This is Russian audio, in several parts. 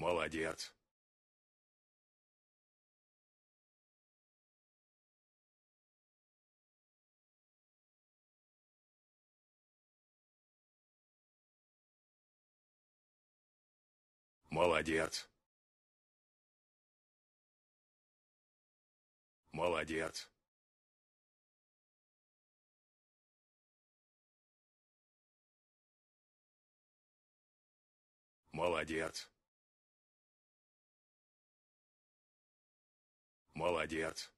Молодец. Молодец. Молодец. Молодец. Молодец.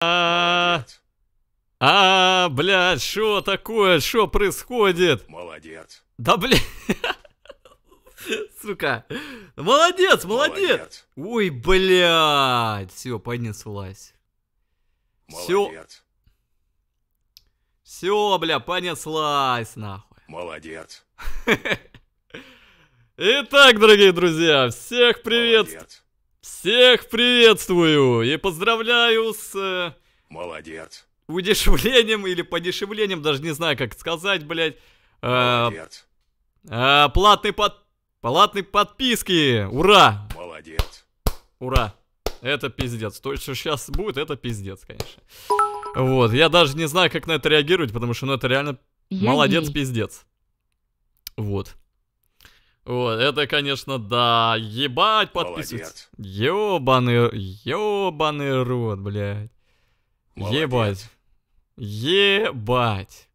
А, а, блядь, что такое? Что происходит? Молодец. Да, блядь. Сука. Молодец, молодец. Ой, блядь. Все, понеслась. Молодец. Все. бля, понеслась, нахуй. Молодец. Итак, дорогие друзья, всех приветствую. Всех приветствую и поздравляю с... Э, молодец. Удешевлением или подешевлением, даже не знаю, как сказать, блядь. Э, молодец. А, а, платный под... Палатные подписки! Ура! Молодец. Ура. Это пиздец. То, что сейчас будет, это пиздец, конечно. Вот, я даже не знаю, как на это реагировать, потому что, ну, это реально я молодец, гей. пиздец. Вот. Вот, это, конечно, да, ебать подписываться. ебаный, ебаный рот, блядь. Молодец. Ебать. Ебать.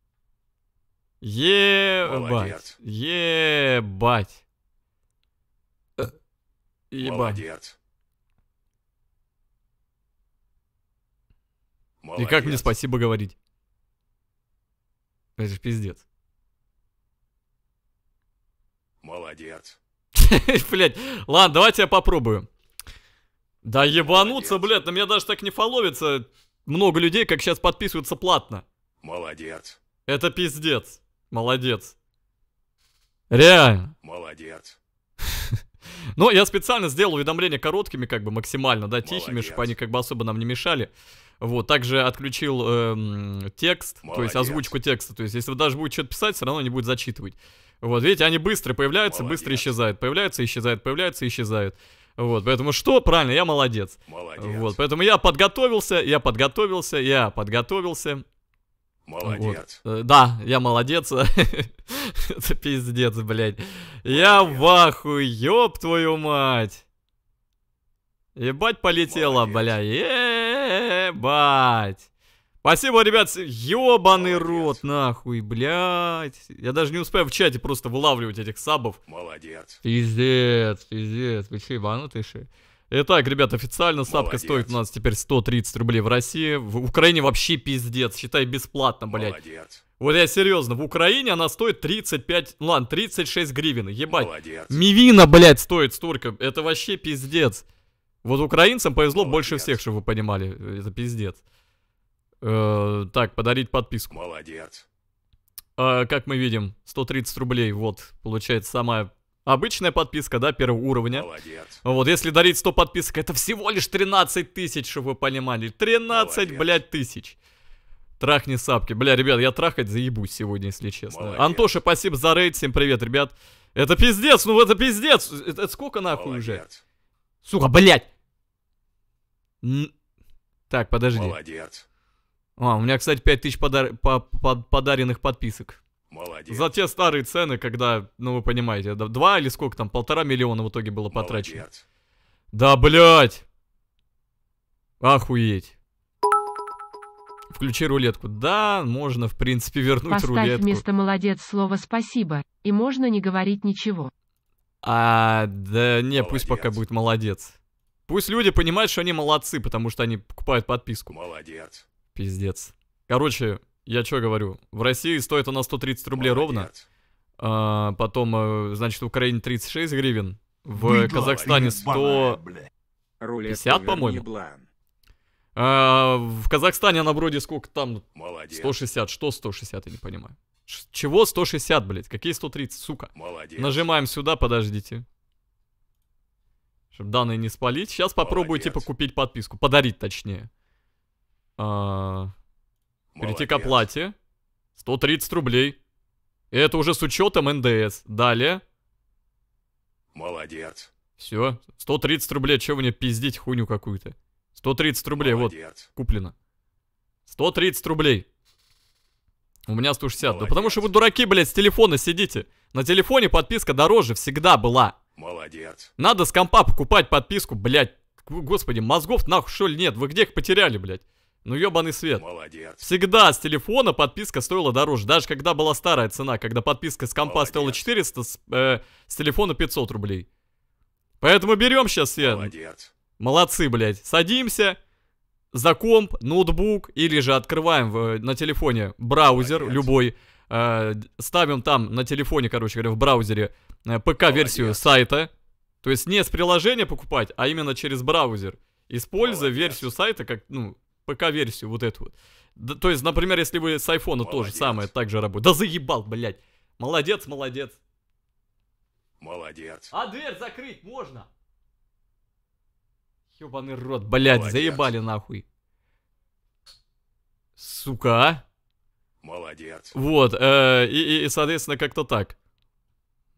Ебать. Ебать. Ебан. Молодец. Молодец. И как мне спасибо говорить? Это же пиздец. Молодец. Блять, ладно, давайте я попробую. Да ебануться, блядь, на меня даже так не фоловится много людей, как сейчас подписываются платно. Молодец. Это пиздец. Молодец. Реально. Молодец. Но я специально сделал уведомления короткими, как бы максимально, да, тихими, Молодец. чтобы они как бы особо нам не мешали. Вот, также отключил эм, текст, Молодец. то есть озвучку текста. То есть, если вы даже будет что-то писать, все равно не будет зачитывать. Вот, видите, они быстро появляются, молодец. быстро исчезают. Появляются, исчезают, появляются, исчезают. Вот, поэтому что? Правильно, я молодец. Молодец. Вот, поэтому я подготовился, я подготовился, я подготовился. Молодец. Вот. Э, да, я молодец. Это пиздец, блядь. Я в ахуе, ёб твою мать. Ебать полетела, бля. Ебать. Спасибо, ребят, ёбаный рот, нахуй, блядь. Я даже не успею в чате просто вылавливать этих сабов. Молодец. Пиздец, пиздец. Вы че, ебанутые, что Итак, ребят, официально сапка стоит у нас теперь 130 рублей в России. В Украине вообще пиздец, считай бесплатно, блядь. Молодец. Вот я серьезно, в Украине она стоит 35, ну ладно, 36 гривен, ебать. Молодец. Мивина, блядь, стоит столько, это вообще пиздец. Вот украинцам повезло Молодец. больше всех, чтобы вы понимали, это пиздец. Э, так, подарить подписку. Молодец. Э, как мы видим, 130 рублей, вот, получается, самая Обычная подписка, да, первого уровня. Молодец. Вот, если дарить 100 подписок, это всего лишь 13 тысяч, чтобы вы понимали. 13, Молодец. блядь, тысяч. Трахни сапки. Бля, ребят, я трахать заебусь сегодня, если честно. Молодец. Антоша, спасибо за рейд. Всем привет, ребят. Это пиздец, ну это пиздец. Это, это сколько нахуй Молодец. уже? Сука, блядь. Н так, подожди. Молодец. А, у меня, кстати, 5000 подар... по -по подаренных подписок. Молодец. За те старые цены, когда, ну вы понимаете, два или сколько там, полтора миллиона в итоге было потрачено. Молодец. Да, блядь! Охуеть. Включи рулетку. Да, можно, в принципе, вернуть Поставь рулетку. вместо «молодец» слово «спасибо», и можно не говорить ничего. А, да не, молодец. пусть пока будет «молодец». Пусть люди понимают, что они молодцы, потому что они покупают подписку. Молодец. Пиздец. Короче, я что говорю? В России стоит она 130 рублей Молодец. ровно. А, потом, э, значит, в Украине 36 гривен. В Быдло, Казахстане 150, по-моему. А, в Казахстане она вроде сколько там? Молодец. 160. Что 160, я не понимаю. чего 160, блядь? Какие 130, сука? Молодец. Нажимаем сюда, подождите. Чтобы данные не спалить. Сейчас попробую, Молодец. типа, купить подписку. Подарить, точнее. А... Молодец. Перейти к оплате. 130 рублей. Это уже с учетом НДС. Далее. Молодец. Все, 130 рублей, чего мне пиздить хуйню какую-то. 130 рублей, Молодец. вот, куплено. 130 рублей. У меня 160. Молодец. Да потому что вы дураки, блядь, с телефона сидите. На телефоне подписка дороже всегда была. Молодец. Надо с компа покупать подписку, блядь. Господи, мозгов нахуй что ли нет? Вы где их потеряли, блядь? Ну ебаный свет. Молодец. Всегда с телефона подписка стоила дороже. Даже когда была старая цена, когда подписка с компа Молодец. стоила 400, с, э, с телефона 500 рублей. Поэтому берем сейчас все. Молодец. Молодцы, блядь. Садимся за комп, ноутбук или же открываем в, на телефоне браузер Молодец. любой. Э, ставим там на телефоне, короче говоря, в браузере э, ПК-версию сайта. То есть не с приложения покупать, а именно через браузер. Используя Молодец. версию сайта, как, ну, ПК-версию вот эту вот. Да, то есть, например, если вы с айфона молодец. тоже самое так же работает. Да заебал, блядь. Молодец, молодец. Молодец. А дверь закрыть можно. Ёбаный рот, блядь, молодец. заебали нахуй. Сука, а? Молодец. Вот, э, и, и, соответственно, как-то так.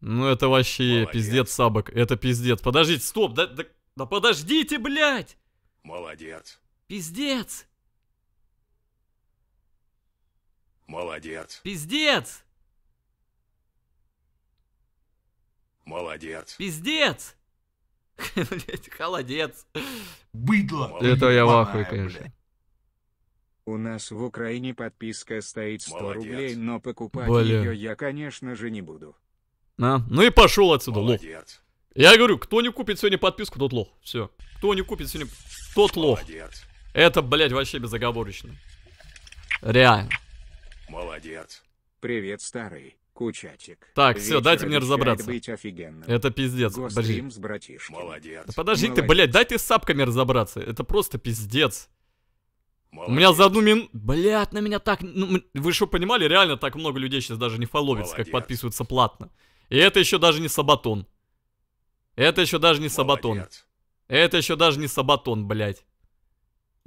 Ну, это вообще Молодец. пиздец, сабок. Это пиздец. Подождите, стоп, да, да, да подождите, блядь! Молодец. Пиздец! Молодец. Пиздец! Молодец. Пиздец! Блять, холодец. Быдло. Это я в ахуе, конечно. У нас в Украине подписка стоит 100 Молодец. рублей, но покупать Бля. ее я, конечно же, не буду. На. Ну и пошел отсюда, Молодец. лох. Я говорю, кто не купит сегодня подписку, тот лох. Все. Кто не купит сегодня, тот лох. Это, блядь, вообще безоговорочно. Реально. Молодец. Привет, старый. Кучатик. Так, все, дайте мне разобраться. Быть офигенным. это пиздец, блин. Молодец. Да подожди Молодец. ты, блядь, дайте с сапками разобраться. Это просто пиздец. Молодец. У меня за одну минуту... Блядь, на меня так... Ну, вы что, понимали? Реально так много людей сейчас даже не фоловится, как подписываются платно. И это еще даже не сабатон. Это еще даже не сабатон. Молодец. Это еще даже не сабатон, блядь.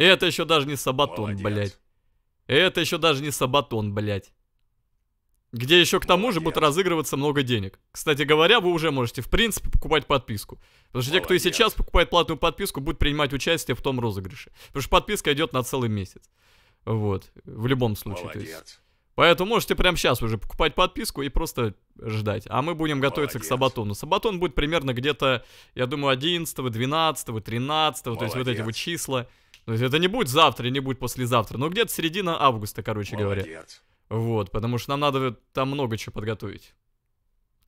Это еще даже не сабатон, Молодец. блядь. Это еще даже не сабатон, блядь. Где еще к тому Молодец. же будет разыгрываться много денег. Кстати говоря, вы уже можете, в принципе, покупать подписку. Потому что те, кто и сейчас покупает платную подписку, будет принимать участие в том розыгрыше. Потому что подписка идет на целый месяц. Вот, в любом случае. Молодец. То есть. Поэтому можете прямо сейчас уже покупать подписку и просто ждать. А мы будем готовиться Молодец. к Сабатону. Сабатон будет примерно где-то, я думаю, 11, 12, 13, Молодец. то есть вот эти вот числа. То есть это не будет завтра, не будет послезавтра, но где-то середина августа, короче Молодец. говоря. Вот, потому что нам надо там много чего подготовить.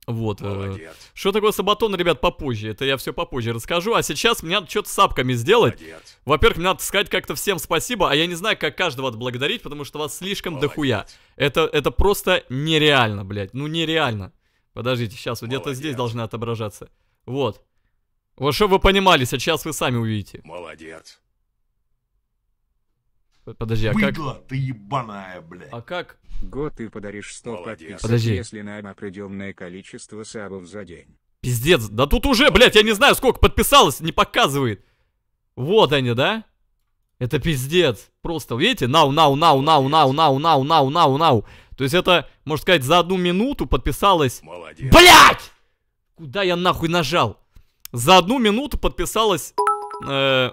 Вот. Э, Молодец. что такое сабатон, ребят, попозже. Это я все попозже расскажу. А сейчас мне надо что-то с сапками сделать. Во-первых, мне надо сказать как-то всем спасибо, а я не знаю, как каждого отблагодарить, потому что вас слишком Молодец. дохуя. Это, это просто нереально, блядь. Ну нереально. Подождите, сейчас вот где-то здесь должны отображаться. Вот. Вот чтобы вы понимали, сейчас вы сами увидите. Молодец. Подожди, а как... ты ебаная, блядь. А как? Год ты подаришь 100 Молодец. подписок, Подожди. если нам определенное количество сабов за день. Пиздец, да тут уже, блядь, я не знаю, сколько подписалось, не показывает. Вот они, да? Это пиздец. Просто, видите, нау, нау, нау, нау, нау, нау, нау, нау, нау, нау. То есть это, можно сказать, за одну минуту подписалось... Молодец. Блядь! Куда я нахуй нажал? За одну минуту подписалось... Э,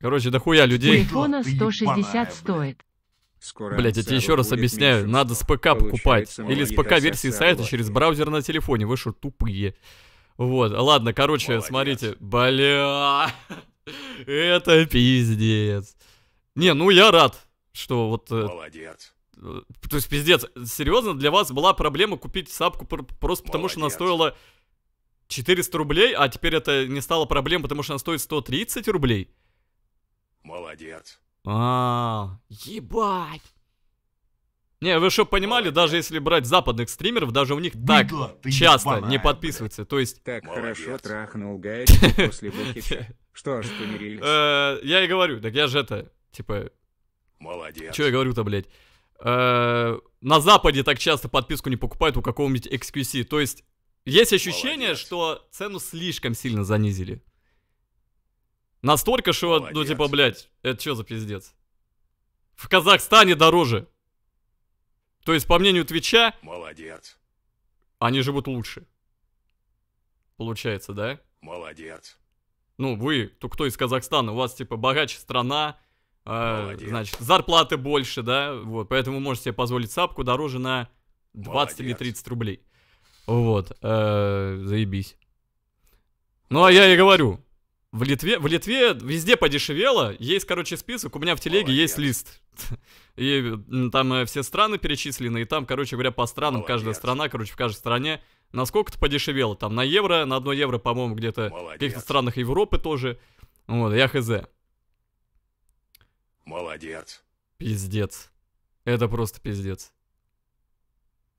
Короче, дохуя людей. Айфона 160 стоит. Блять, я тебе еще раз объясняю, надо с ПК покупать. Или с ПК-версии сайта через браузер на телефоне. Вы что, тупые? Вот, ладно, короче, Молодец. смотрите. Бля, это пиздец. Не, ну я рад, что вот... Э, Молодец. Э, то есть, пиздец, серьезно, для вас была проблема купить сапку просто Молодец. потому, что она стоила 400 рублей, а теперь это не стало проблем, потому что она стоит 130 рублей? Молодец. А, ебать. Не, вы что понимали, даже если брать западных стримеров, даже у них Быдло, так часто ебаная, не подписывается. То есть... Так Молодец. хорошо трахнул Гайчик после Букича. Что ж, помирились. Э, я и говорю, так я же это, типа... Молодец. Что я говорю-то, блядь? Э, на Западе так часто подписку не покупают у какого-нибудь XQC. То есть есть ощущение, что цену слишком сильно занизили. Настолько, что, ну, Молодец. ну типа, блядь, это что за пиздец? В Казахстане дороже. То есть, по мнению Твича... Молодец. Они живут лучше. Получается, да? Молодец. Ну, вы, то кто из Казахстана, у вас, типа, богаче страна, э, значит, зарплаты больше, да, вот, поэтому можете себе позволить сапку дороже на 20 Молодец. или 30 рублей. Вот, э, заебись. Ну, а я и говорю, в Литве, в Литве везде подешевело. Есть, короче, список. У меня в телеге Молодец. есть лист. И там э, все страны перечислены. И там, короче говоря, по странам Молодец. каждая страна, короче, в каждой стране насколько это подешевело. Там на евро, на одно евро, по-моему, где-то в каких-то странах Европы тоже. Вот, я хз. Молодец. Пиздец. Это просто пиздец.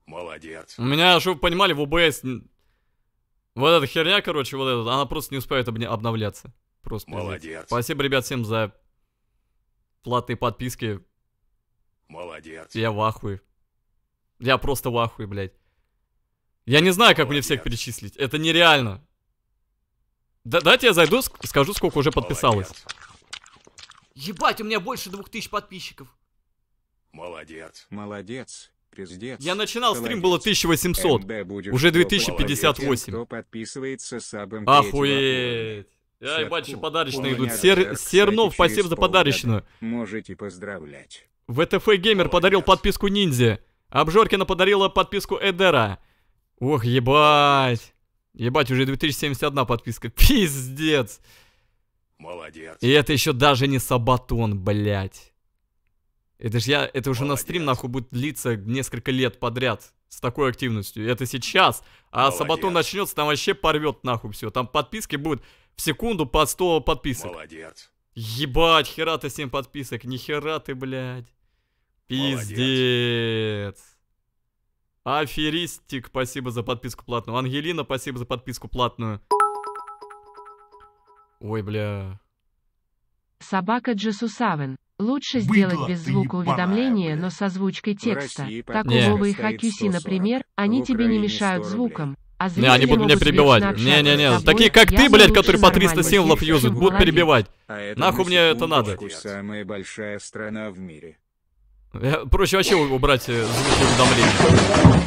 Молодец. У меня, чтобы вы понимали, в ОБС вот эта херня, короче, вот эта, она просто не успевает обновляться. Просто. Молодец. Пиздец. Спасибо, ребят, всем за платные подписки. Молодец. Я в ахуе. Я просто в ахуе, блядь. Я не знаю, как Молодец. мне всех перечислить. Это нереально. Да, давайте я зайду, скажу, сколько уже подписалось. Молодец. Ебать, у меня больше двух тысяч подписчиков. Молодец. Молодец. Пиздец. Я начинал Молодец. стрим, было 1800. Уже 2058. А кто подписывается, сабом Охуеть. Я ебать, еще подарочные идут. Сер... Сернов, спасибо за подарочную. Можете поздравлять. ВТФ Геймер подарил подписку Ниндзя. Обжоркина подарила подписку Эдера. Ох, ебать. Ебать, уже 2071 подписка. Пиздец. Молодец. И это еще даже не сабатон, блядь. Это же я, это уже Молодец. на стрим, нахуй, будет длиться несколько лет подряд с такой активностью. Это сейчас. А Молодец. Сабатон начнется, там вообще порвет нахуй все. Там подписки будут в секунду по 100 подписок. Молодец. Ебать, хера ты 7 подписок, нихера ты, блядь. Пиздец. Молодец. Аферистик, спасибо за подписку платную. Ангелина, спасибо за подписку платную. Ой, бля. Собака Джесусавин. Лучше сделать без звука уведомления, но со озвучкой текста. Так у Вовы и Хакюси, например, они тебе не мешают звуком. А не, они будут меня перебивать. Не-не-не, такие как ты, блядь, которые по 300 символов юзают, будут перебивать. А Нахуй мне это надо. Самая большая страна в мире. Я, э, проще вообще убрать э, звуки уведомлений.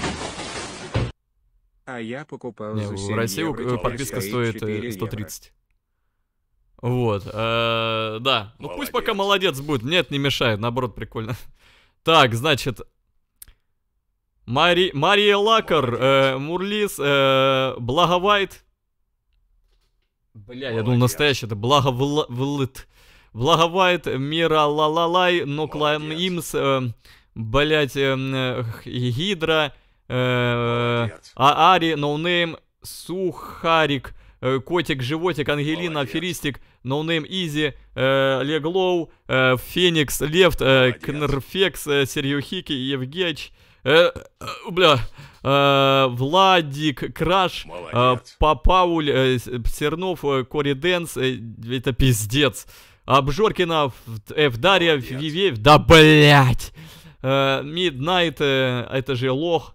А я покупал Не, в России э, подписка стоит 130. Э, вот, э, да. Ну пусть пока молодец будет, мне это не мешает, наоборот, прикольно. Так, значит, Мари... Мария Лакар, э, Мурлис, э, Благовайт. Бля, я думал настоящий, это Благовлыт. Благовайт, Мира Лалалай, Ноклайм Имс, э, блять, э, Гидра, э, Аари, Ноунейм, Сухарик, Э, котик, Животик, Ангелина, Молодец. Аферистик, Ноунейм Изи, э, Леглоу, э, Феникс, Лефт, Кнерфекс, Серьюхики, Евгеч, бля, Владик, Краш, Папауль, Сернов, Кори Дэнс, это пиздец. Обжоркина, Эвдария, Вивеев, да блять. Миднайт, это же лох,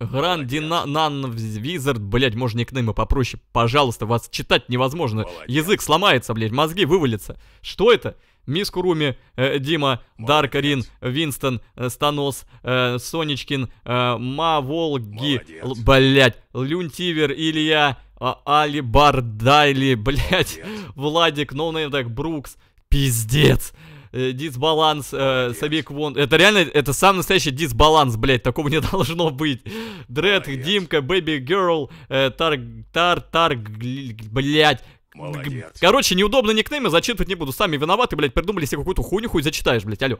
Гранд Динан Визард, блядь, можно никнеймы попроще, пожалуйста, вас читать невозможно. Молодец. Язык сломается, блядь, мозги вывалятся. Что это? Мисс Куруми, э, Дима, Дарк Рин, Винстон, э, Станос, э, Сонечкин, э, Маволги, л, блядь, Люнтивер, Илья, э, а, Али Бардайли, блядь, Молодец. Владик, Ноунейм, Брукс, пиздец э, дисбаланс э, самих Квон. Это реально, это сам настоящий дисбаланс, блядь, такого не должно быть. Дред, Димка, Бэби Герл, э, Тар, Тар, Тар, блядь. Молодец. Короче, неудобно никнеймы, зачитывать не буду. Сами виноваты, блядь, придумали себе какую-то хуйню, хуй зачитаешь, блядь, алё.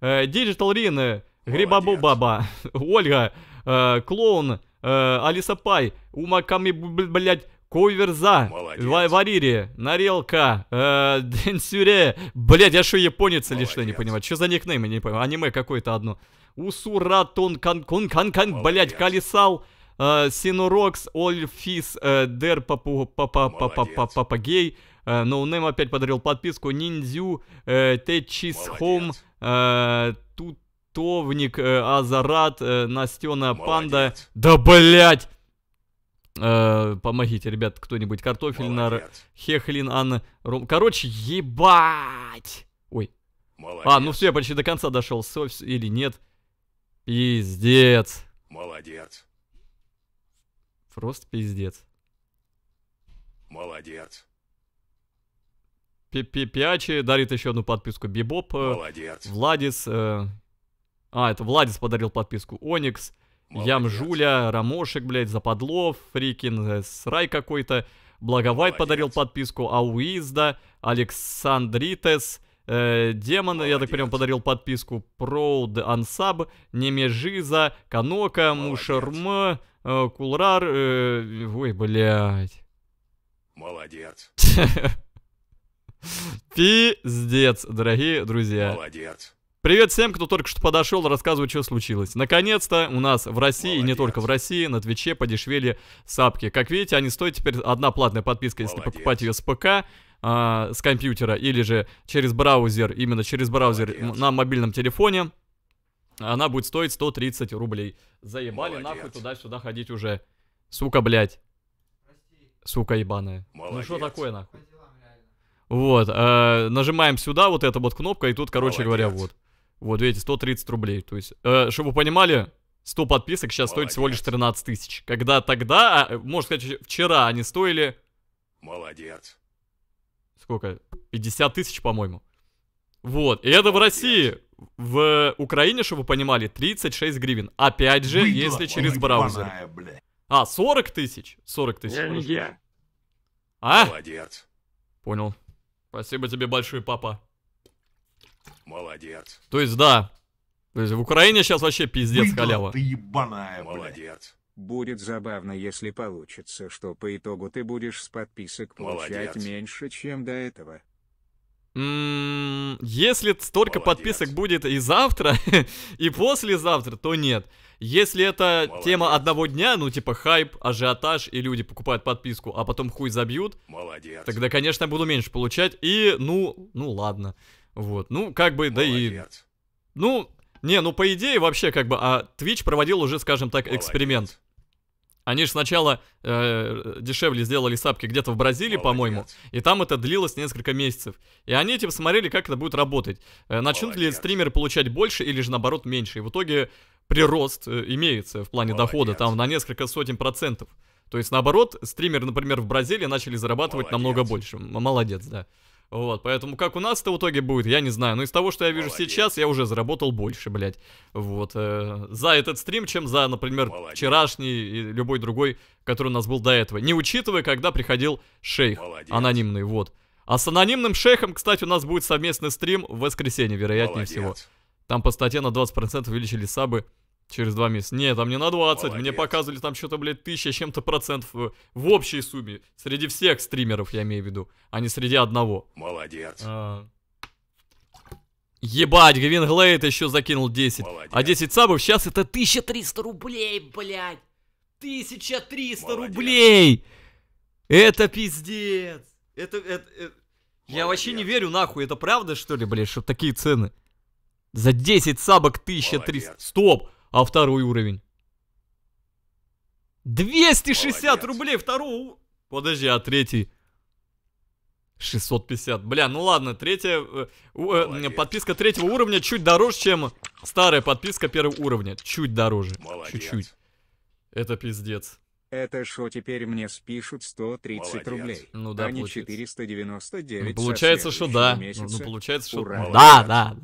Э, Digital Рин, э, Грибабу Баба, Ольга, э, Клоун, э, Алиса Пай, Ума Ками, блядь, Куверза, Варири, Нарелка, э, Денсюре. Блять, я что, японец или что, не понимаю? Что за никнеймы, не понимаю. Аниме какое-то одно. Усуратун, Канкун, Канкан, блять, Калисал. Э, Синурокс, Ольфис, э, Дер Папагей, э, Ноунем опять подарил подписку, Ниндзю, Течис Хом, Тутовник, Азарат, Настена Панда. Да блять! Э, помогите, ребят, кто-нибудь. Картофель на Хехлин, Анна, Ром. Короче, ебать! Ой. Молодец. А, ну все, я почти до конца дошел. Софь, или нет. Пиздец. Молодец. Просто пиздец. Молодец. Пиачи дарит еще одну подписку. Бибоп. Э, Молодец. Владис. Э... А, это Владис подарил подписку. Оникс. Ямжуля, Рамошек, блядь, Западлов, фрикин, э, срай какой-то. Благовайт Молодец. подарил подписку, Ауизда, Александритес, э, Демон, Молодец. я так понимаю, подарил подписку, Проуд Ансаб, Немежиза, Канока, Мушерм, э, Кулрар, э, ой, блядь. Молодец. Пиздец, дорогие друзья. Молодец. Привет всем, кто только что подошел, рассказываю, что случилось. Наконец-то у нас в России, Молодец. и не только в России, на Твиче подешевели сапки. Как видите, они стоят теперь одна платная подписка, если Молодец. покупать ее с ПК, э, с компьютера, или же через браузер, именно через браузер Молодец. на мобильном телефоне. Она будет стоить 130 рублей. Заебали Молодец. нахуй туда-сюда ходить уже. Сука, блядь. Сука ебаная. Молодец. Ну что такое нахуй? Вот, э, нажимаем сюда вот эта вот кнопка, и тут, короче Молодец. говоря, вот. Вот видите, 130 рублей. То есть, э, чтобы вы понимали, 100 подписок сейчас Молодец. стоит всего лишь 13 тысяч. Когда тогда, а, можно сказать, вчера они стоили... Молодец. Сколько? 50 тысяч, по-моему. Вот, и Молодец. это в России. В Украине, чтобы вы понимали, 36 гривен. Опять же, Быдло, если через браузер. Баная, а, 40 тысяч. 40 тысяч. Я А? Молодец. Понял. Спасибо тебе большое, папа. Молодец. То есть, да. То есть в Украине сейчас вообще пиздец Выиграл халява. Ты ебаная, Молодец. Будет забавно, если получится, что по итогу ты будешь с подписок получать Молодец. меньше, чем до этого. если столько Молодец. подписок будет и завтра, и послезавтра, то нет. Если это Молодец. тема одного дня, ну типа хайп, ажиотаж, и люди покупают подписку, а потом хуй забьют, Молодец. тогда, конечно, буду меньше получать, и ну, ну ладно. Вот, ну, как бы, да и... Ну, не, ну, по идее, вообще, как бы, а Twitch проводил уже, скажем так, Молодец. эксперимент. Они же сначала э, дешевле сделали сапки где-то в Бразилии, по-моему, и там это длилось несколько месяцев. И они типа смотрели, как это будет работать. Э, начнут Молодец. ли стримеры получать больше или же наоборот меньше. И в итоге прирост э, имеется в плане Молодец. дохода там на несколько сотен процентов. То есть наоборот, стримеры, например, в Бразилии начали зарабатывать Молодец. намного больше. Молодец, да. Вот, поэтому как у нас-то в итоге будет, я не знаю. Но из того, что я вижу Молодец. сейчас, я уже заработал больше, блядь. Вот. Э, за этот стрим, чем за, например, Молодец. вчерашний и любой другой, который у нас был до этого. Не учитывая, когда приходил шейх Молодец. анонимный, вот. А с анонимным шейхом, кстати, у нас будет совместный стрим в воскресенье, вероятнее Молодец. всего. Там по статье на 20% увеличили сабы Через два месяца. Нет, там не на 20. Молодец. Мне показывали там что-то, блядь, тысяча чем-то процентов э, в общей сумме. Среди всех стримеров, я имею в виду, а не среди одного. Молодец. А... Ебать, Гвин Глейд еще закинул 10. А Молодец. А 10 сабов сейчас это 1300 рублей, блядь. 1300 Молодец. рублей. Это пиздец. Это, это, это... Я вообще не верю, нахуй. Это правда, что ли, блядь, что такие цены? За 10 сабок 1300. Молодец. Стоп. А второй уровень? 260 Молодец. рублей второго... Подожди, а третий? 650. Бля, ну ладно, третья... Э, э, Молодец. подписка третьего уровня чуть дороже, чем старая подписка первого уровня. Чуть дороже. Чуть-чуть. Это пиздец. Это что теперь мне спишут 130 Молодец. рублей, ну, да, а получается. не 499 ну, Получается, что да. Ну, ну получается, что... Ура. Да, да.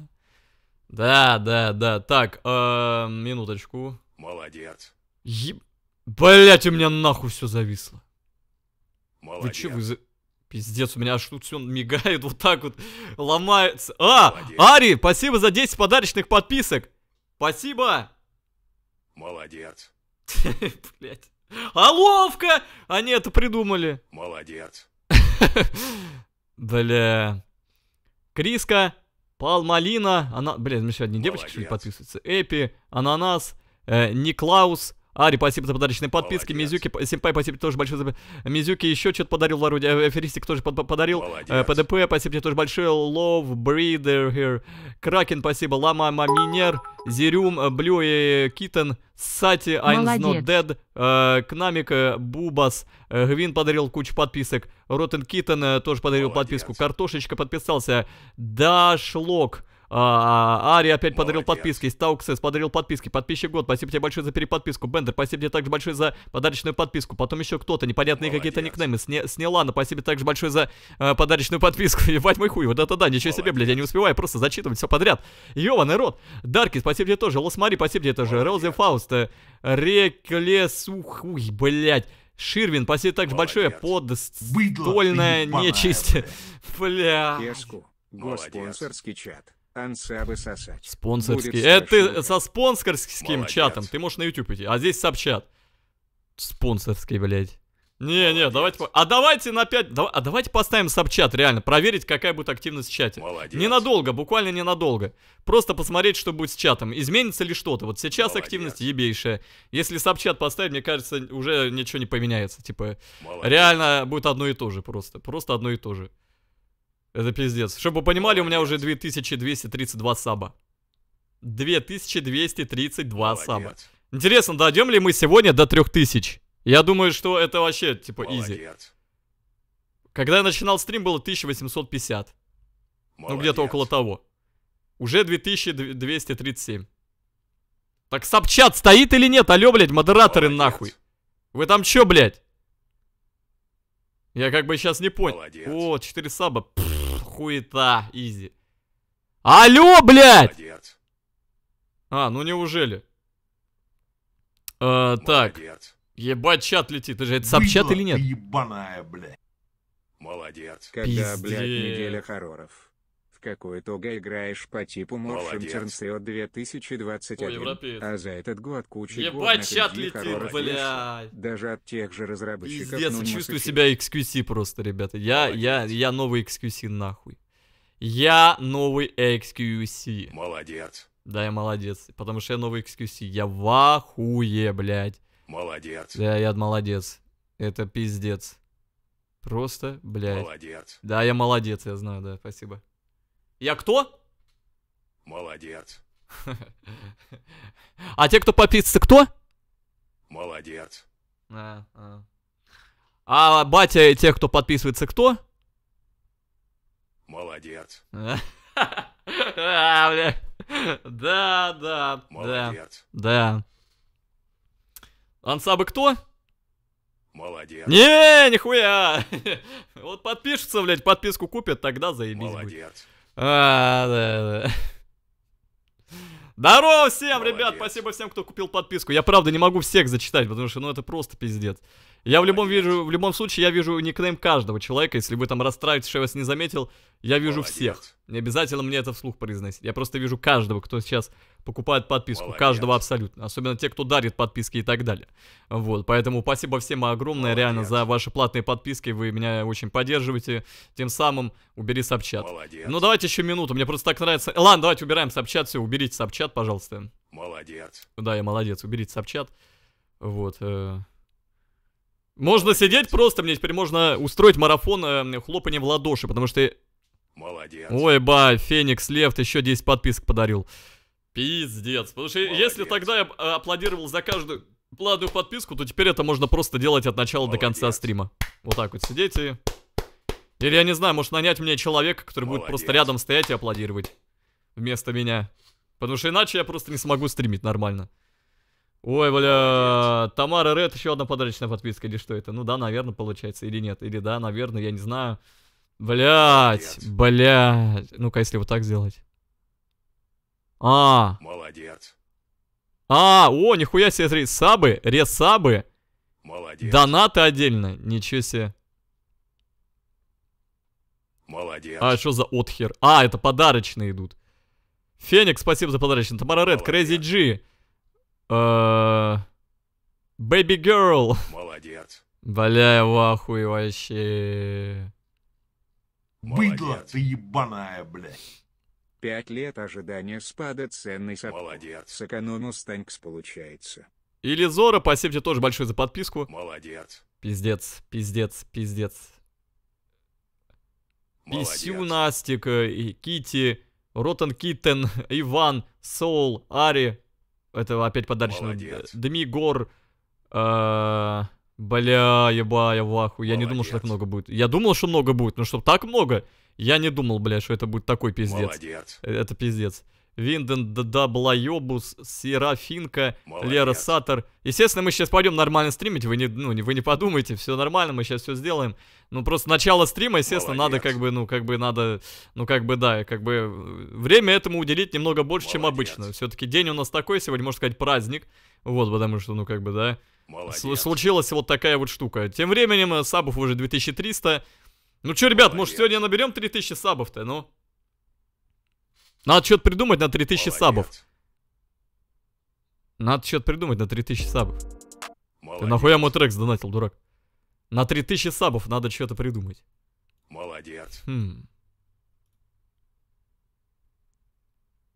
Да, да, да. Так, э, минуточку. Молодец. Е... Блять, у меня нахуй все зависло. Молодец. Вы че, вы за... Пиздец, у меня аж тут все мигает вот так вот, ломается. А, Молодец. Ари, спасибо за 10 подарочных подписок. Спасибо. Молодец. Блять. А ловко! Они это придумали. Молодец. Бля. Криска, Палмалина, она... Блин, мне сегодня одни девочки, что ли, подписываются. Эпи, ананас, э, Никлаус, а, Ари, спасибо за подарочные подписки. Молодец. Мизюки, Симпай, спасибо тоже большое за... Мизюки еще что-то подарил Ларуди. Э, Эферистик тоже под подарил. Э, ПДП, спасибо тебе тоже большое. Love, Breeder, here. Кракен, спасибо. Лама, Маминер, Зерюм, э, Блю и Китен. Сати, I'm not dead. Э, Кнамик, э, Бубас. Гвин подарил кучу подписок. Ротен Китен тоже подарил Молодец. подписку. Картошечка подписался. Дашлок. А, а, Ари опять Молодец. подарил подписки, Стауксес подарил подписки, подписчик год, спасибо тебе большое за переподписку, Бендер, спасибо тебе также большое за подарочную подписку, потом еще кто-то, непонятные какие-то никнеймы, Сне, Снелана, спасибо также большое за э, подарочную подписку, ебать мой хуй, вот это да, ничего себе, блядь, я не успеваю просто зачитывать все подряд, ёбаный рот, Дарки, спасибо тебе тоже, Лос Мари, спасибо тебе тоже, Розе Фауст, э, Реклесух, уй, блядь, Ширвин, спасибо также большое, подстольная нечисть, бля. Кешку, госпонсорский чат. Спонсорский. Это ты со спонсорским Молодец. чатом. Ты можешь на YouTube идти. А здесь сапчат. Спонсорский, блядь. Не, не, давайте. А давайте на 5. А давайте поставим сабчат реально, проверить, какая будет активность в чате. Молодец. Ненадолго, буквально ненадолго. Просто посмотреть, что будет с чатом. Изменится ли что-то. Вот сейчас Молодец. активность ебейшая. Если сабчат поставить, мне кажется, уже ничего не поменяется. Типа, Молодец. реально будет одно и то же просто. Просто одно и то же. Это пиздец. Чтобы вы понимали, у меня уже 2232 саба. 2232 Молодец. саба. Интересно, дойдем ли мы сегодня до 3000? Я думаю, что это вообще, типа, Молодец. изи. Когда я начинал стрим, было 1850. Молодец. Ну, где-то около того. Уже 2237. Так сапчат стоит или нет? Алло, блядь, модераторы Молодец. нахуй. Вы там чё, блядь? Я как бы сейчас не понял. О, 4 саба. Пфф. Хуета, изи. Алло, блядь! Молодец. А, ну неужели? Э, так. Молодец. Ебать, чат летит. Ты же это сапчат или нет? ебаная, блядь. Молодец. Когда, Пиздец. блядь, неделя хорроров какой туго играешь по типу Motion Turnseo 2021. О, А за этот год куча Ебать, чат летит, блядь. Даже от тех же разработчиков. Пиздец, ну, чувствую себя XQC просто, ребята. Я, Молодец. я, я новый XQC нахуй. Я новый XQC. Молодец. Да, я молодец. Потому что я новый XQC. Я в ахуе, блядь. Молодец. Да, я молодец. Это пиздец. Просто, блядь. Молодец. Да, я молодец, я знаю, да, спасибо. Я кто? Молодец. А те, кто попиц, кто? Молодец. А, а. а батя и те, кто подписывается, кто? Молодец. А, Да, да, Молодец. да, да. Ансабы кто? Молодец. Не, нихуя. Вот подпишется, блядь, подписку купят, тогда заебись Молодец. Будет. А, да, да. Здорово всем, Молодец. ребят! Спасибо всем, кто купил подписку. Я правда не могу всех зачитать, потому что ну это просто пиздец. Я в любом, вижу, в любом случае я вижу никнейм каждого человека. Если вы там расстраиваетесь, что я вас не заметил, я вижу Молодец. всех. Не обязательно мне это вслух произносить. Я просто вижу каждого, кто сейчас покупают подписку. Молодец. Каждого абсолютно. Особенно те, кто дарит подписки и так далее. Вот, поэтому спасибо всем огромное Молодец. реально за ваши платные подписки. Вы меня очень поддерживаете. Тем самым убери Собчат. Молодец. Ну давайте еще минуту, мне просто так нравится. Э, ладно, давайте убираем Собчат, все, уберите Собчат, пожалуйста. Молодец. Да, я молодец, уберите Собчат. Вот. Э. Можно молодец. сидеть просто, мне теперь можно устроить марафон э, хлопанием в ладоши, потому что... Молодец. Ой, ба, Феникс Лефт еще 10 подписок подарил. Пиздец. Потому что Молодец. если тогда я э, аплодировал за каждую платную подписку, то теперь это можно просто делать от начала Молодец. до конца стрима. Вот так вот сидеть и... Или я не знаю, может нанять мне человека, который Молодец. будет просто рядом стоять и аплодировать. Вместо меня. Потому что иначе я просто не смогу стримить нормально. Ой, бля, Тамара Ред, еще одна подарочная подписка, или что это? Ну да, наверное, получается, или нет, или да, наверное, я не знаю. Блять, блять. Ну-ка, если вот так сделать. А. Молодец. А, о, нихуя себе, смотри, сабы, ресабы. Молодец. Донаты отдельно, ничего себе. Молодец. А, что за отхер? А, это подарочные идут. Феникс, спасибо за подарочный. Тамара Ред, Crazy G. Э, Baby Girl. Молодец. Бля, я в ахуе вообще. Быдло ты ебаная, блядь. Пять лет ожидания спада цен и Молодец. Сэкономил Станкс получается. Или Зора, спасибо тебе тоже большое за подписку. Молодец. Пиздец, пиздец, пиздец. Писю Настик, и Кити, Ротан Китен, Иван, Соул, Ари. Это опять подарочный. Демигор. Э, а, бля, еба, я в аху. Я не думал, что так много будет. Я думал, что много будет, но что так много. Я не думал, бля, что это будет такой пиздец. Молодец. Э, это пиздец. Винден, Даблоебус, Серафинка, Молодец. Лера Сатор. Естественно, мы сейчас пойдем нормально стримить, вы не, ну, не, вы не подумайте, все нормально, мы сейчас все сделаем. Ну, просто начало стрима, естественно, Молодец. надо как бы, ну, как бы надо, ну, как бы, да, как бы э, время этому уделить немного больше, Молодец. чем обычно. Все-таки день у нас такой, сегодня, можно сказать, праздник. Вот, потому что, ну, как бы, да, Молодец. случилась вот такая вот штука. Тем временем, э, сабов уже 2300, ну что, ребят, Молодец. может сегодня наберем 3000 сабов-то, ну? Надо что-то придумать на 3000 Молодец. сабов. Надо что-то придумать на 3000 сабов. Молодец. Ты нахуя мой трек сдонатил, дурак? На 3000 сабов надо что-то придумать. Молодец. Хм.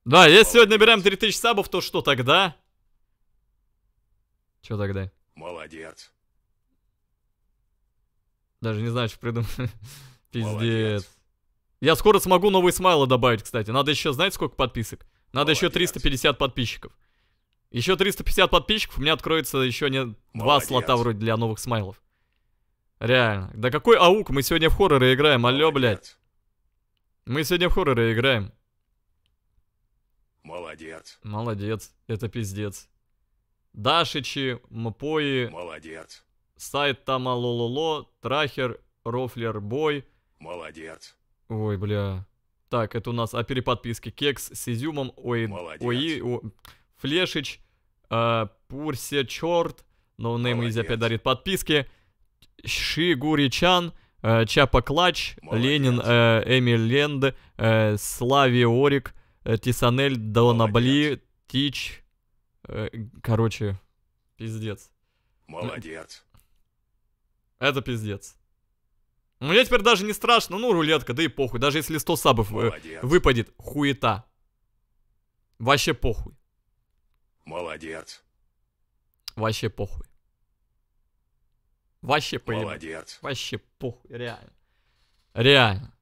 Да, если Молодец. сегодня набираем 3000 сабов, то что тогда? Что тогда? Молодец. Даже не знаю, что придумать. Пиздец. Я скоро смогу новые смайлы добавить, кстати. Надо еще, знаете, сколько подписок? Надо Молодец. еще 350 подписчиков. Еще 350 подписчиков, у меня откроется еще не два слота вроде для новых смайлов. Реально. Да какой аук? Мы сегодня в хорроры играем, алё, блядь. Мы сегодня в хорроры играем. Молодец. Молодец. Это пиздец. Дашичи, Мапои. Молодец. Сайт Тама Лололо, Трахер, Рофлер Бой. Молодец. Ой, бля. Так, это у нас о переподписке Кекс с изюмом, ой, Молодец. ой, о, Флешич, э, а, Пурсе Чорт, Ноунейм Изи опять дарит подписки, Шигуричан, э, Чапа Клач, Молодец. Ленин, э, а, Эми Ленд, э, Слави Орик, э, Тисанель, Донабли, Тич, э, короче, пиздец. Молодец. Это пиздец. Мне теперь даже не страшно, ну, рулетка, да и похуй. Даже если 100 сабов э, Молодец. выпадет, хуета. Вообще похуй. Молодец. Вообще похуй. Вообще похуй. Молодец. Вообще похуй, реально. Реально.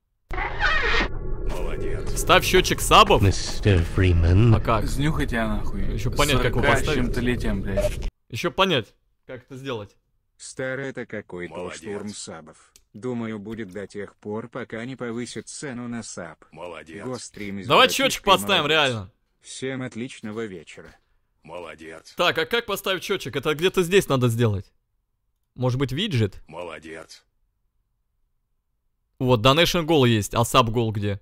Молодец. Ставь счетчик сабов. Мистер Фримен. А как? Снюхай я нахуй. Еще понять, как его поставить. чем-то летим, блядь. Еще понять, как это сделать. Старый это какой-то штурм сабов. Думаю, будет до тех пор, пока не повысит цену на саб. Молодец. Гострим Давай счетчик поставим, молодец. реально. Всем отличного вечера. Молодец. Так, а как поставить счетчик? Это где-то здесь надо сделать. Может быть, виджет? Молодец. Вот, Donation гол есть, а Саб гол где?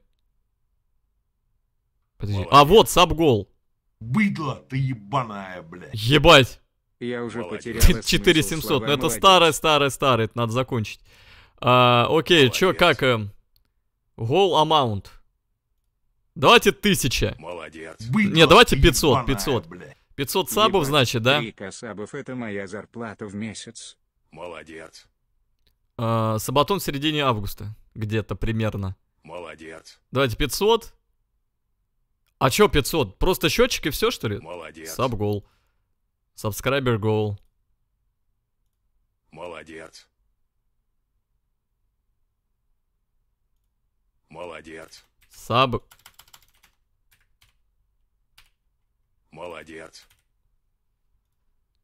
Подожди. А молодец. А вот Саб гол. Быдло ты ебаная, блядь. Ебать. Я уже потерял 4700, но ну, это старое, старое, старое, это надо закончить. А, окей, Молодец. чё, как? Э, эм, goal amount. Давайте тысяча. Молодец. Не, давайте 500, 500. 500 сабов, значит, да? 3 сабов, это моя зарплата в месяц. Молодец. А, сабатон в середине августа, где-то примерно. Молодец. Давайте 500. А чё 500? Просто счетчик и все что ли? Молодец. Сабгол. гол Subscriber goal. Молодец. Молодец. Саб. Молодец.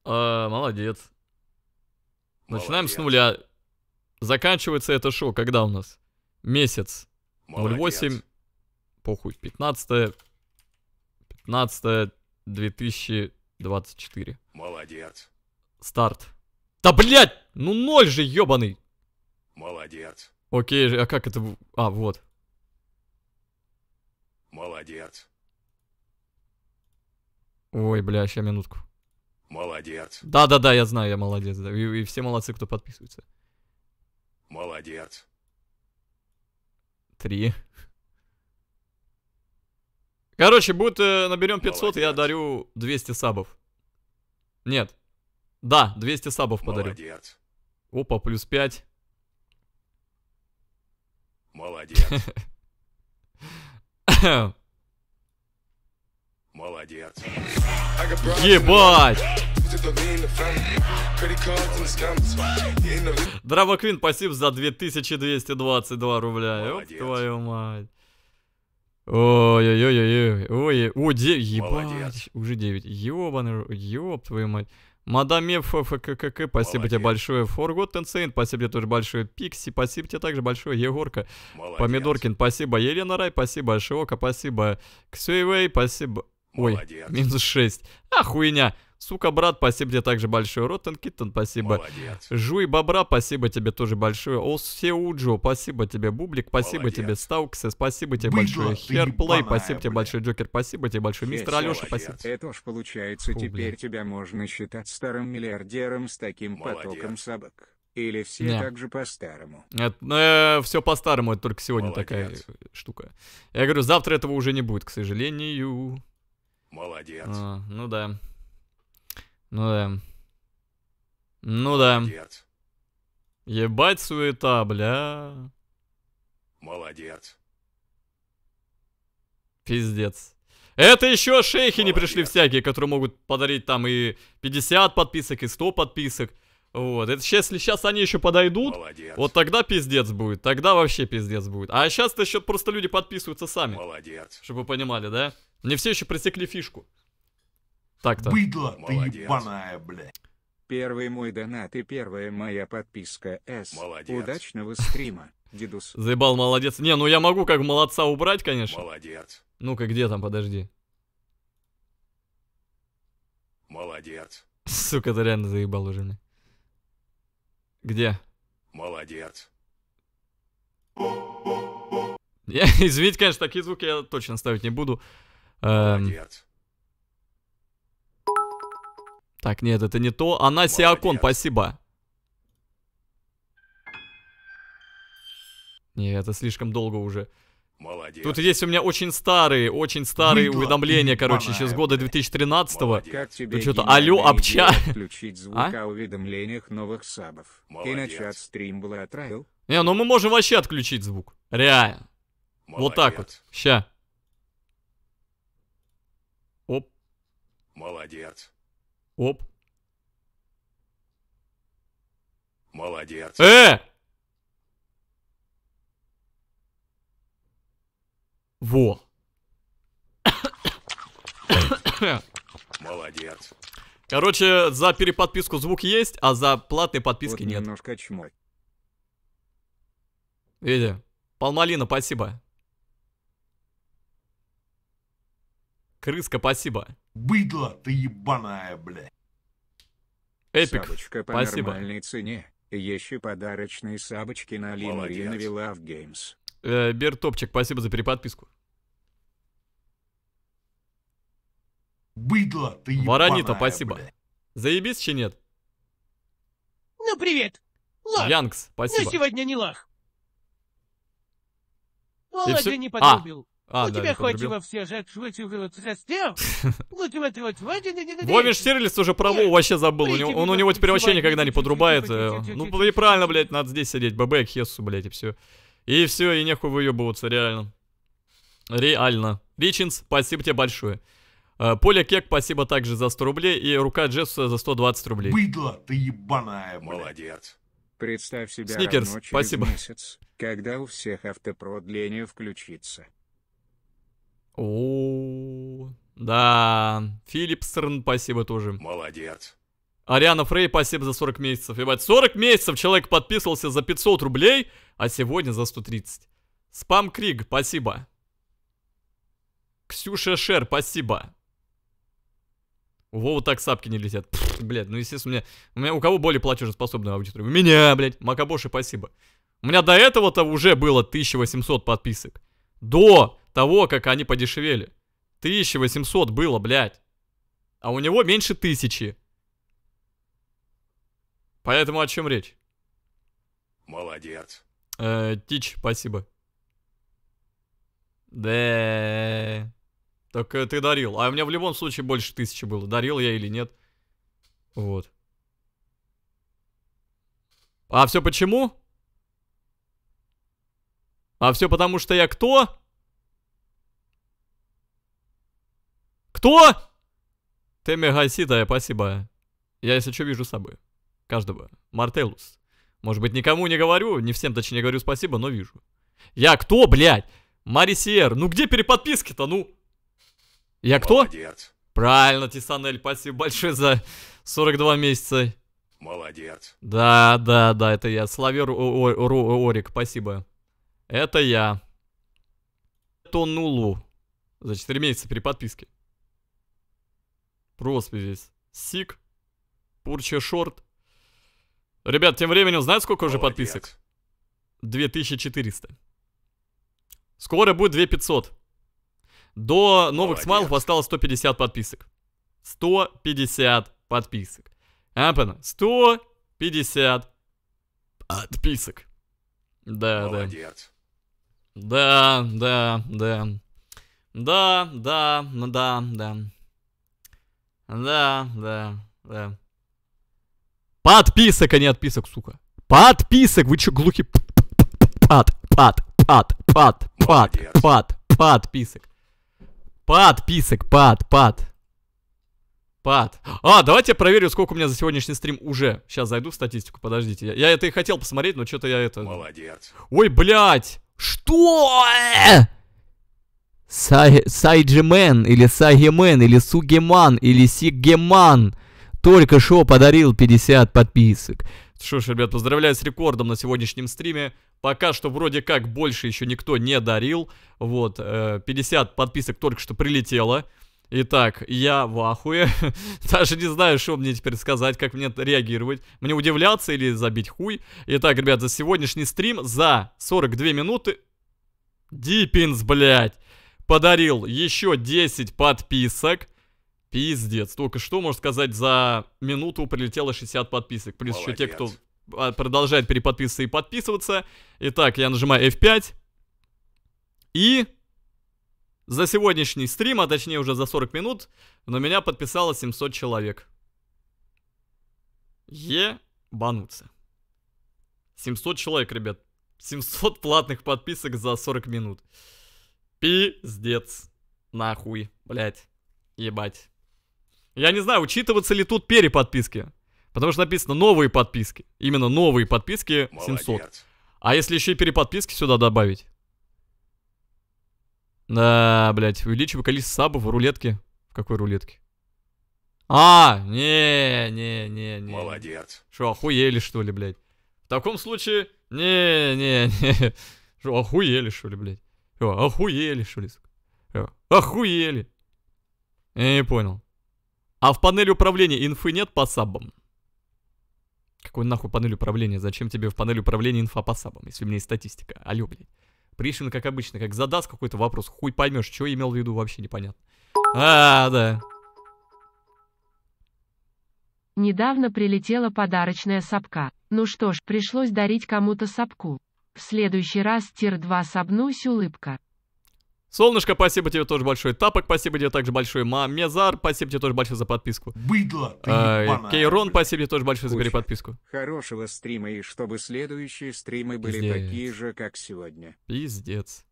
А, молодец. Начинаем молодец. с нуля. Заканчивается это шоу, когда у нас? Месяц. Молодец. 08. Похуй, 15. 15. 2000. 24. Молодец. Старт. Да, блять, Ну ноль же, ебаный. Молодец. Окей, а как это... А, вот. Молодец. Ой, бля, сейчас минутку. Молодец. Да-да-да, я знаю, я молодец. Да. И, и все молодцы, кто подписывается. Молодец. Три. Короче, будет э, наберем 500, Молодец. я дарю 200 сабов. Нет. Да, 200 сабов подарю. Молодец. Опа, плюс 5. Молодец. Молодец. Ебать! Драва Квин, спасибо за 2222 рубля. Молодец. Ёб твою мать. Ой-ой-ой-ой, ой, о, де... ебать, уже 9, ёбаный, ёб твою мать. Мадаме ФФККК, спасибо Молодец. тебе большое. Форгот Тенсейн, спасибо тебе тоже большое. Пикси, спасибо тебе также большое. Егорка, Молодец. Помидоркин, спасибо. Елена Рай, спасибо. Шиока, спасибо. Ксюэвэй, спасибо. Молодец. Ой, минус 6. А, хуйня. Сука, брат, спасибо тебе также большое. Роттен Киттен, спасибо. Молодец. Жуй Бобра, спасибо тебе тоже большое. Осеуджо, спасибо тебе. Бублик, спасибо Молодец. тебе. Стауксе, спасибо тебе Быдло, большое. Херплей, спасибо тебе большое. Джокер, спасибо тебе большое. Мистер Алёша, спасибо. Это ж получается, Фу, теперь блин. тебя можно считать старым миллиардером с таким Молодец. потоком собак. Или все не. так же по-старому? Это, ну, э, все по-старому, это только сегодня Молодец. такая э, штука. Я говорю, завтра этого уже не будет, к сожалению. Молодец. А, ну да. Ну да. Ну да. Молодец. Ебать суета, бля. Молодец. Пиздец. Это еще шейхи Молодец. не пришли всякие, которые могут подарить там и 50 подписок, и 100 подписок. Вот, это если сейчас они еще подойдут, Молодец. вот тогда пиздец будет, тогда вообще пиздец будет. А сейчас-то еще просто люди подписываются сами. Молодец. Чтобы вы понимали, да? Не все еще пресекли фишку. Так-то. Быдло, Молодец. ты ебаная, блядь. Первый мой донат и первая моя подписка С. Молодец. Удачного стрима, дедус. Заебал, молодец. Не, ну я могу как молодца убрать, конечно. Молодец. Ну-ка, где там, подожди. Молодец. Сука, ты реально заебал уже мне. Где? Молодец. Я, извините, конечно, такие звуки я точно ставить не буду. Эм, молодец. Эм... Так, нет, это не то. Она Сиакон, спасибо. Нет, это слишком долго уже. Молодец. Тут есть у меня очень старые, очень старые Быдло. уведомления, короче, еще с года 2013-го. Тут что-то алло, обча... Включить а? звук а? о уведомлениях новых сабов. Молодец. Иначе от стрим отравил. Не, ну мы можем вообще отключить звук. Реально. Молодец. Вот так вот. Ща. Оп. Молодец. Оп. Молодец. Э! Во. Молодец. Короче, за переподписку звук есть, а за платные подписки вот нет. Немножко чмой. Видя. Палмалина, спасибо. Крыска, спасибо. Быдло ты ебаная, бля. Эпик, Сабочка по спасибо. нормальной цене. Еще подарочные сабочки на Лимаринове Love Games. Э, Бертопчик, спасибо за переподписку. Быдло ты ебаная, Воронита, спасибо. Бля. Заебись, че нет? Ну, привет. Лах. Янкс, спасибо. Ну, сегодня не лах. Володя все... не а, подрубил. А, а, У ну, да, тебя хоть его все жертвы вылот застрял, лучше этого Штирлиц уже праву вообще забыл, у него, он у него теперь вообще никогда не типа, типа, подрубает. Типа, э, ну и правильно, блядь, надо здесь сидеть, ББ, Хесу, блядь, и все. И все, и нехуй выебываться, реально. Реально. Ричинс, спасибо тебе большое. Э, Поля Кек, спасибо также за 100 рублей, и рука Джесса за 120 рублей. Быдло, ты ебаная, молодец. Представь себя Сникерс, равно через спасибо. месяц, когда у всех автопродление включится. О, да. Филипп Срн, спасибо тоже. Молодец. Ариана Фрей, спасибо за 40 месяцев. Ебать, 40 месяцев человек подписывался за 500 рублей, а сегодня за 130. Спам Криг, спасибо. Ксюша Шер, спасибо. У Вова так сапки не летят. Пфф, блядь, ну естественно, у меня, у меня у кого более платежеспособная аудитория? У меня, блядь, Макабоши, спасибо. У меня до этого-то уже было 1800 подписок. До того, как они подешевели. 1800 было, блядь. А у него меньше тысячи. Поэтому о чем речь? Молодец. Э, тич, спасибо. Да. Так э, ты дарил. А у меня в любом случае больше тысячи было. Дарил я или нет. Вот. А все почему? А все потому, что я кто? Кто? Ты мегаситая, спасибо. Я, если что, вижу собой. Каждого. Мартелус. Может быть, никому не говорю, не всем точнее говорю спасибо, но вижу. Я кто, блядь? Марисиер, ну где переподписки-то, ну? Я кто? Молодец. Правильно, Тисанель, спасибо большое за 42 месяца. Молодец. Да, да, да, это я. Славер Орик, спасибо. Это я. Тонулу. За 4 месяца переподписки. подписке. Роспись. Сик. Пурча шорт. Ребят, тем временем, знаете, сколько Молодец. уже подписок? 2400. Скоро будет 2500. До новых Молодец. смайлов осталось 150 подписок. 150 подписок. Апана, 150 подписок. Да, Молодец. да. Да, да, да. Да, да, да, да. Да, да, да. Подписок, а не отписок, сука. Подписок, вы чё, глухи? Пад, пад, пад, пад, пад, пад, подписок. Подписок, пад, пад. Пад. А, давайте я проверю, сколько у меня за сегодняшний стрим уже. Сейчас зайду в статистику, подождите. Я, я это и хотел посмотреть, но что-то я это... Молодец. Ой, блядь! Что? Сай, Сайджимен или Сагимен или Сугеман или Сигеман только что подарил 50 подписок. Что ж, ребят, поздравляю с рекордом на сегодняшнем стриме. Пока что вроде как больше еще никто не дарил. Вот, 50 э, подписок только что прилетело. Итак, я в ахуе. Даже не знаю, что мне теперь сказать, как мне реагировать. Мне удивляться или забить хуй. Итак, ребят, за сегодняшний стрим за 42 минуты... дипинс, блядь! подарил еще 10 подписок. Пиздец, только что, можно сказать, за минуту прилетело 60 подписок. Плюс еще те, кто а, продолжает переподписываться и подписываться. Итак, я нажимаю F5. И за сегодняшний стрим, а точнее уже за 40 минут, на меня подписало 700 человек. Ебануться. 700 человек, ребят. 700 платных подписок за 40 минут. Пиздец. Нахуй, блядь. Ебать. Я не знаю, учитываться ли тут переподписки. Потому что написано новые подписки. Именно новые подписки Молодец. А если еще и переподписки сюда добавить? Да, блядь, увеличивай количество сабов в рулетке. В какой рулетке? А, не, не, не, не. Молодец. Что, охуели что ли, блядь? В таком случае, не, не, не. Что, охуели что ли, блядь? Охуели, что ли? Охуели. Я не понял. А в панели управления инфы нет по сабам? Какой нахуй панель управления? Зачем тебе в панели управления инфа по сабам, если у меня есть статистика? Алло, блядь. Пришвин, как обычно, как задаст какой-то вопрос, хуй поймешь, что имел в виду, вообще непонятно. А, да. Недавно прилетела подарочная сапка. Ну что ж, пришлось дарить кому-то сапку. В следующий раз тир-2 сабнусь, улыбка. Солнышко, спасибо тебе тоже большое. Тапок, спасибо тебе также большое. Мамезар, спасибо тебе тоже большое за подписку. Быдло, ты а, Кейрон, спасибо тебе тоже большое за переподписку. Хорошего стрима и чтобы следующие стримы были пиздец. такие же, как сегодня. Пиздец.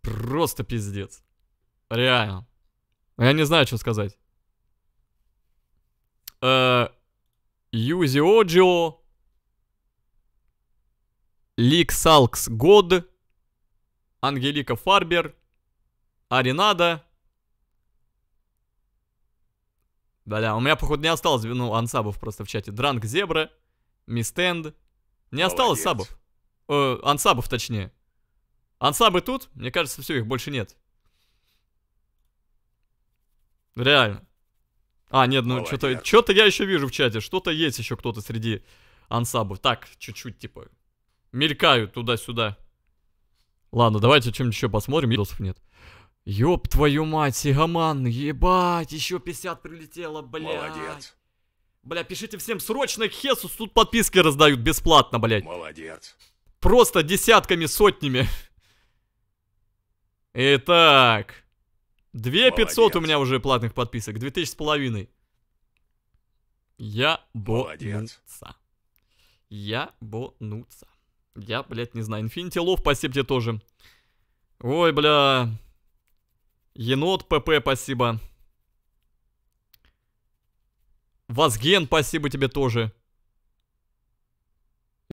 Просто пиздец. Реально. А я не знаю, что сказать. Э, Юзи Оджио Лик Салкс Год, Ангелика Фарбер, Аринада. Да-да, у меня, походу, не осталось, ну, ансабов просто в чате. Дранг Зебра, Мистенд. Не осталось Молодец. сабов. Э, ансабов, точнее. Ансабы тут? Мне кажется, все, их больше нет. Реально. А, нет, ну что-то что я еще вижу в чате. Что-то есть еще кто-то среди ансабов. Так, чуть-чуть, типа, мелькают туда-сюда. Ладно, давайте чем-нибудь еще посмотрим. Видосов нет. Ёб твою мать, Сигаман, ебать, еще 50 прилетело, блядь. Молодец. Бля, пишите всем срочно к Хесу, тут подписки раздают бесплатно, блядь. Молодец. Просто десятками, сотнями. Итак, 2500 у меня уже платных подписок, 2000 с половиной. Я бонуться. Я бонуться. Я, блядь, не знаю. Infinity Love, спасибо тебе тоже. Ой, бля. Енот ПП, спасибо. Вазген, спасибо тебе тоже.